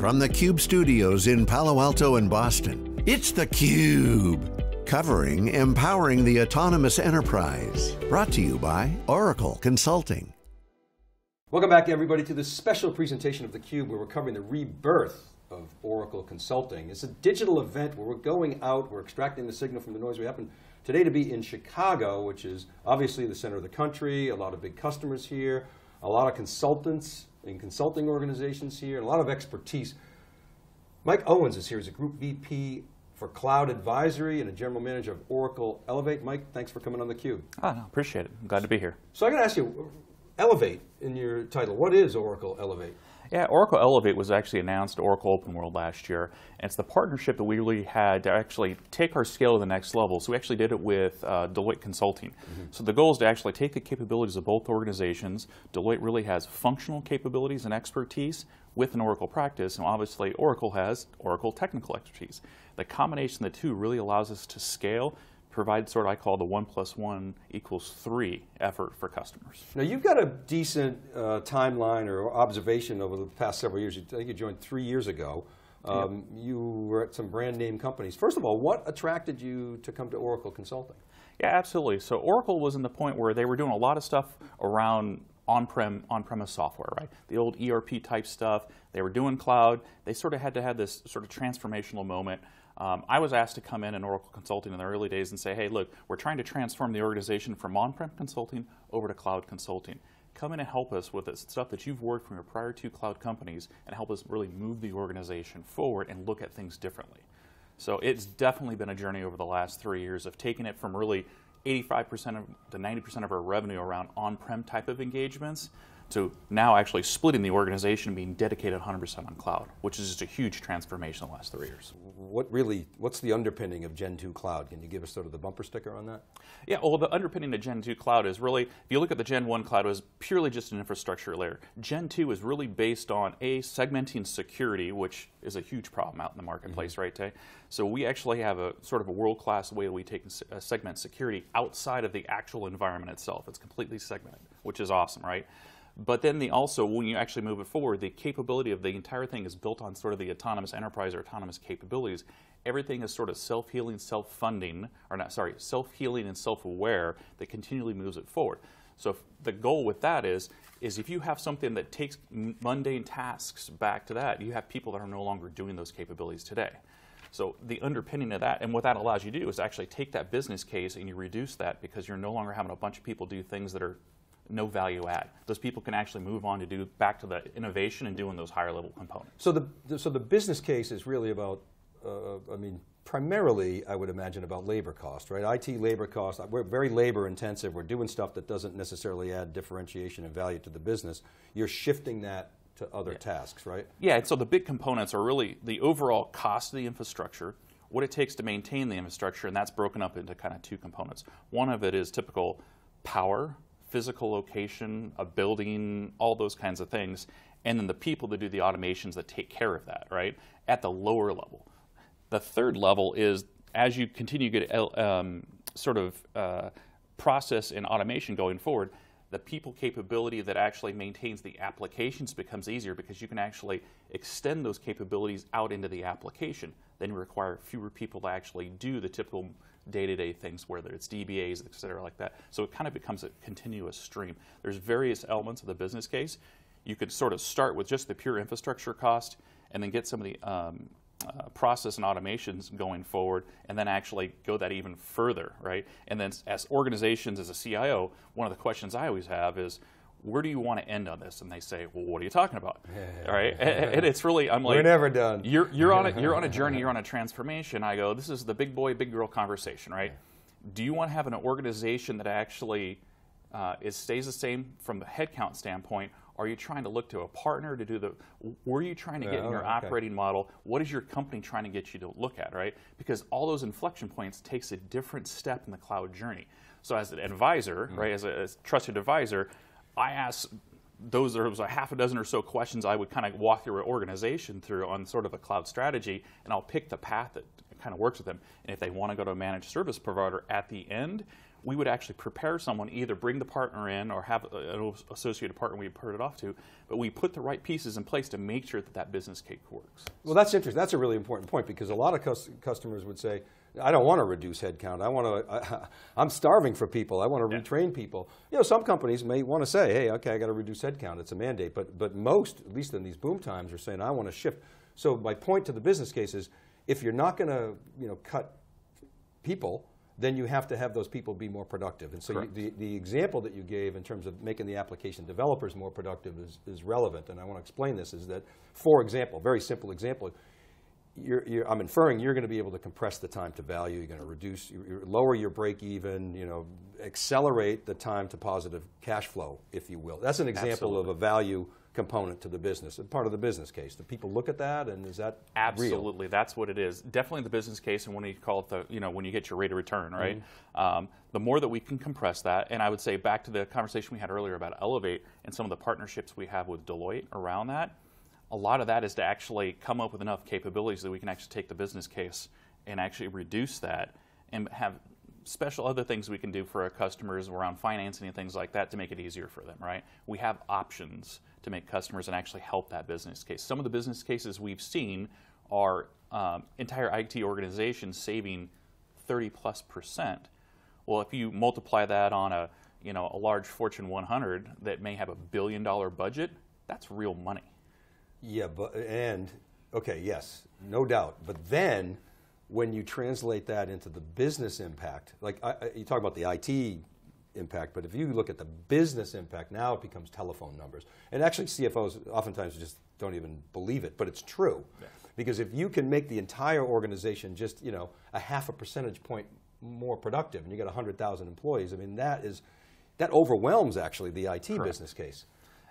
From the Cube studios in Palo Alto and Boston, it's theCUBE. Covering Empowering the Autonomous Enterprise. Brought to you by Oracle Consulting. Welcome back everybody to this special presentation of theCUBE where we're covering the rebirth of Oracle Consulting. It's a digital event where we're going out, we're extracting the signal from the noise. We happen today to be in Chicago, which is obviously the center of the country, a lot of big customers here, a lot of consultants and consulting organizations here, a lot of expertise. Mike Owens is here. as a Group VP for Cloud Advisory and a General Manager of Oracle Elevate. Mike, thanks for coming on the Cube. Ah, no, appreciate it. I'm glad to be here. So I got to ask you, Elevate in your title, what is Oracle Elevate? Yeah, Oracle Elevate was actually announced at Oracle Open World last year. And it's the partnership that we really had to actually take our scale to the next level. So we actually did it with uh, Deloitte Consulting. Mm -hmm. So the goal is to actually take the capabilities of both organizations. Deloitte really has functional capabilities and expertise with an Oracle practice, and obviously Oracle has Oracle technical expertise. The combination of the two really allows us to scale provide sort of I call the one plus one equals three effort for customers. Now you've got a decent uh, timeline or observation over the past several years. I think you joined three years ago. Um, yep. You were at some brand name companies. First of all, what attracted you to come to Oracle Consulting? Yeah, absolutely. So Oracle was in the point where they were doing a lot of stuff around on-prem on-premise software, right? The old ERP type stuff. They were doing cloud. They sort of had to have this sort of transformational moment um, I was asked to come in in Oracle Consulting in the early days and say, hey, look, we're trying to transform the organization from on-prem consulting over to cloud consulting. Come in and help us with the stuff that you've worked from your prior two cloud companies and help us really move the organization forward and look at things differently. So it's definitely been a journey over the last three years of taking it from really 85% to 90% of our revenue around on-prem type of engagements to now actually splitting the organization and being dedicated 100% on cloud, which is just a huge transformation in the last three years. What really, what's the underpinning of Gen 2 Cloud? Can you give us sort of the bumper sticker on that? Yeah, well the underpinning of Gen 2 Cloud is really, if you look at the Gen 1 Cloud, it was purely just an infrastructure layer. Gen 2 is really based on A, segmenting security, which is a huge problem out in the marketplace mm -hmm. right today. So we actually have a sort of a world-class way that we take uh, segment security outside of the actual environment itself. It's completely segmented, which is awesome, right? But then the also, when you actually move it forward, the capability of the entire thing is built on sort of the autonomous enterprise or autonomous capabilities. Everything is sort of self-healing, self-funding, or not, sorry, self-healing and self-aware that continually moves it forward. So the goal with that is, is if you have something that takes mundane tasks back to that, you have people that are no longer doing those capabilities today. So the underpinning of that, and what that allows you to do is actually take that business case and you reduce that because you're no longer having a bunch of people do things that are no value add. Those people can actually move on to do back to the innovation and doing those higher level components. So the, the so the business case is really about, uh, I mean, primarily, I would imagine, about labor cost, right? IT labor cost, we're very labor intensive. We're doing stuff that doesn't necessarily add differentiation and value to the business. You're shifting that to other yeah. tasks, right? Yeah, so the big components are really the overall cost of the infrastructure, what it takes to maintain the infrastructure, and that's broken up into kind of two components. One of it is typical power, physical location, a building, all those kinds of things, and then the people that do the automations that take care of that, right, at the lower level. The third level is as you continue to get uh, um, sort of uh, process and automation going forward, the people capability that actually maintains the applications becomes easier because you can actually extend those capabilities out into the application. Then you require fewer people to actually do the typical day-to-day things, whether it's DBAs, et cetera, like that. So it kind of becomes a continuous stream. There's various elements of the business case. You could sort of start with just the pure infrastructure cost and then get some of the um, uh, process and automations going forward and then actually go that even further, right? And then as organizations, as a CIO, one of the questions I always have is, where do you want to end on this? And they say, well, what are you talking about? All right. And, and it's really, I'm like, we're never done. You're, you're on a, you're on a journey. You're on a transformation. I go, this is the big boy, big girl conversation, right? Do you want to have an organization that actually uh, stays the same from the headcount standpoint? Are you trying to look to a partner to do the, where are you trying to get oh, in your okay. operating model? What is your company trying to get you to look at, right? Because all those inflection points takes a different step in the cloud journey. So as an advisor, mm-hmm. right, as a, as a trusted advisor, I ask those there was a half a dozen or so questions I would kind of walk your organization through on sort of a cloud strategy, and I'll pick the path that kind of works with them. And if they want to go to a managed service provider at the end, we would actually prepare someone, either bring the partner in or have an associated partner we put it off to, but we put the right pieces in place to make sure that that business case works. Well, that's interesting. That's a really important point because a lot of customers would say, I don't want to reduce headcount. I want to, I, I'm starving for people. I want to yeah. retrain people. You know, some companies may want to say, hey, okay, I got to reduce headcount. It's a mandate. But, but most, at least in these boom times, are saying, I want to shift. So my point to the business case is, if you're not going to you know, cut people, then you have to have those people be more productive. And so you, the, the example that you gave in terms of making the application developers more productive is, is relevant. And I want to explain this is that, for example, very simple example, you're, you're, I'm inferring you're going to be able to compress the time to value. You're going to reduce, you're, lower your break even, you know, accelerate the time to positive cash flow, if you will. That's an example Absolutely. of a value component to the business, part of the business case. Do people look at that, and is that absolutely? Real? That's what it is. Definitely the business case, and when you call it the, you know, when you get your rate of return, right? Mm -hmm. um, the more that we can compress that, and I would say back to the conversation we had earlier about Elevate and some of the partnerships we have with Deloitte around that. A lot of that is to actually come up with enough capabilities that we can actually take the business case and actually reduce that and have special other things we can do for our customers around financing and things like that to make it easier for them, right? We have options to make customers and actually help that business case. Some of the business cases we've seen are um, entire IT organizations saving 30 plus percent. Well, if you multiply that on a you know a large Fortune 100 that may have a billion dollar budget, that's real money. Yeah, but and okay, yes, no doubt. But then when you translate that into the business impact, like I, I, you talk about the IT impact, but if you look at the business impact, now it becomes telephone numbers. And actually CFOs oftentimes just don't even believe it, but it's true. Yeah. Because if you can make the entire organization just you know a half a percentage point more productive and you got 100,000 employees, I mean that is, that overwhelms actually the IT Correct. business case.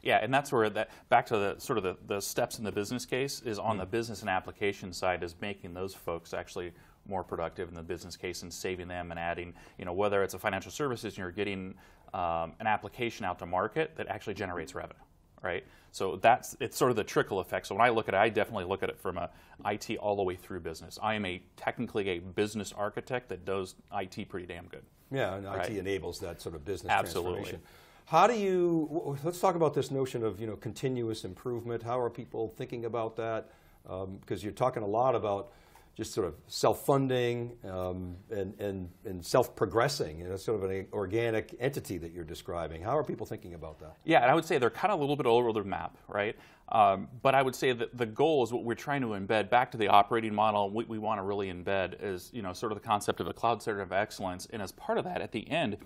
Yeah, and that's where that back to the sort of the, the steps in the business case is on the mm. business and application side is making those folks actually more productive in the business case and saving them and adding, you know, whether it's a financial services and you're getting um, an application out to market that actually generates revenue, right? So that's it's sort of the trickle effect. So when I look at it, I definitely look at it from a IT all the way through business. I am a technically a business architect that does IT pretty damn good. Yeah, and right? IT enables that sort of business Absolutely. transformation. Absolutely. How do you, let's talk about this notion of you know, continuous improvement. How are people thinking about that? Because um, you're talking a lot about just sort of self-funding um, and, and, and self-progressing. You know, it's sort of an organic entity that you're describing. How are people thinking about that? Yeah, and I would say they're kind of a little bit all over the map, right? Um, but I would say that the goal is what we're trying to embed back to the operating model. What we want to really embed is, you know, sort of the concept of a cloud center of excellence. And as part of that, at the end,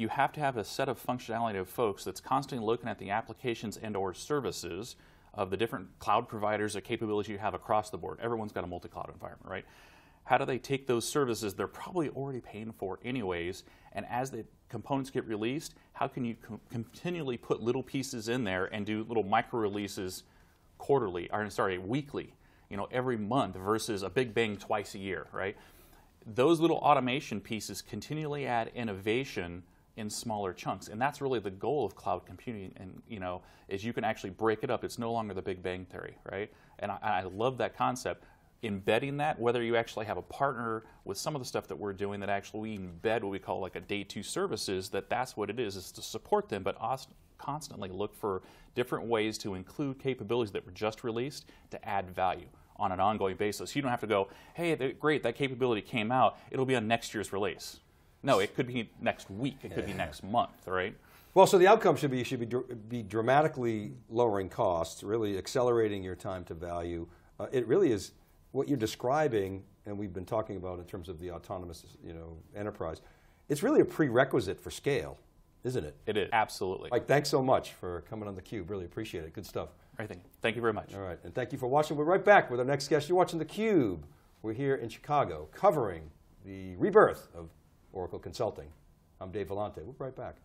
you have to have a set of functionality of folks that's constantly looking at the applications and or services of the different cloud providers or capabilities you have across the board. Everyone's got a multi-cloud environment, right? How do they take those services they're probably already paying for anyways, and as the components get released, how can you continually put little pieces in there and do little micro releases quarterly, or sorry, weekly, you know, every month versus a big bang twice a year, right? Those little automation pieces continually add innovation in smaller chunks. And that's really the goal of cloud computing. And you know, is you can actually break it up. It's no longer the Big Bang theory, right? And I, I love that concept. Embedding that, whether you actually have a partner with some of the stuff that we're doing, that actually we embed what we call like a day two services. That that's what it is, is to support them, but constantly look for different ways to include capabilities that were just released to add value on an ongoing basis. You don't have to go, hey, great, that capability came out. It'll be on next year's release, no, it could be next week. It could be next month, right? Well, so the outcome should be you should be, dr be dramatically lowering costs, really accelerating your time to value. Uh, it really is what you're describing, and we've been talking about in terms of the autonomous you know, enterprise. It's really a prerequisite for scale, isn't it? It is, absolutely. Mike, thanks so much for coming on theCUBE. Really appreciate it, good stuff. thank you. Thank you very much. All right, and thank you for watching. We're right back with our next guest. You're watching theCUBE. We're here in Chicago covering the rebirth of Oracle Consulting. I'm Dave Vellante. We'll be right back.